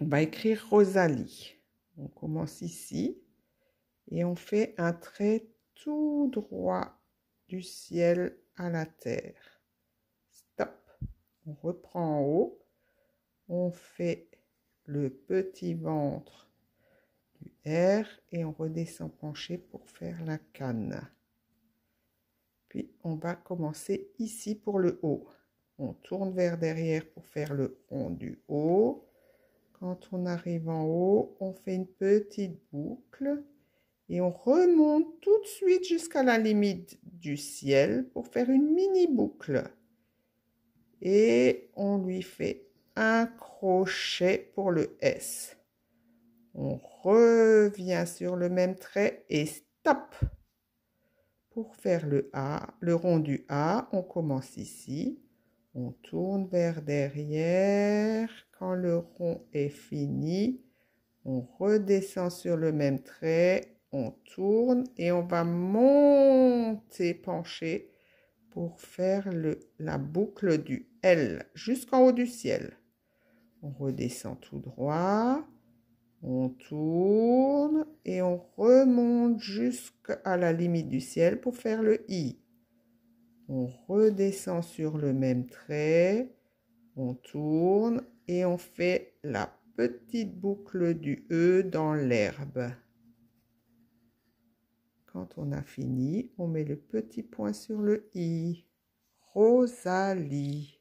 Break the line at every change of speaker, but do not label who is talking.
On va écrire Rosalie. On commence ici et on fait un trait tout droit du ciel à la terre. Stop. On reprend en haut. On fait le petit ventre du R et on redescend penché pour faire la canne. Puis on va commencer ici pour le haut. On tourne vers derrière pour faire le rond du haut. Quand on arrive en haut, on fait une petite boucle et on remonte tout de suite jusqu'à la limite du ciel pour faire une mini boucle. Et on lui fait un crochet pour le S. On revient sur le même trait et stop. Pour faire le A, le rond du A, on commence ici on tourne vers derrière. Quand le rond est fini, on redescend sur le même trait, on tourne et on va monter pencher pour faire le, la boucle du L jusqu'en haut du ciel. On redescend tout droit, on tourne et on remonte jusqu'à la limite du ciel pour faire le I on redescend sur le même trait, on tourne et on fait la petite boucle du E dans l'herbe. Quand on a fini, on met le petit point sur le I. Rosalie.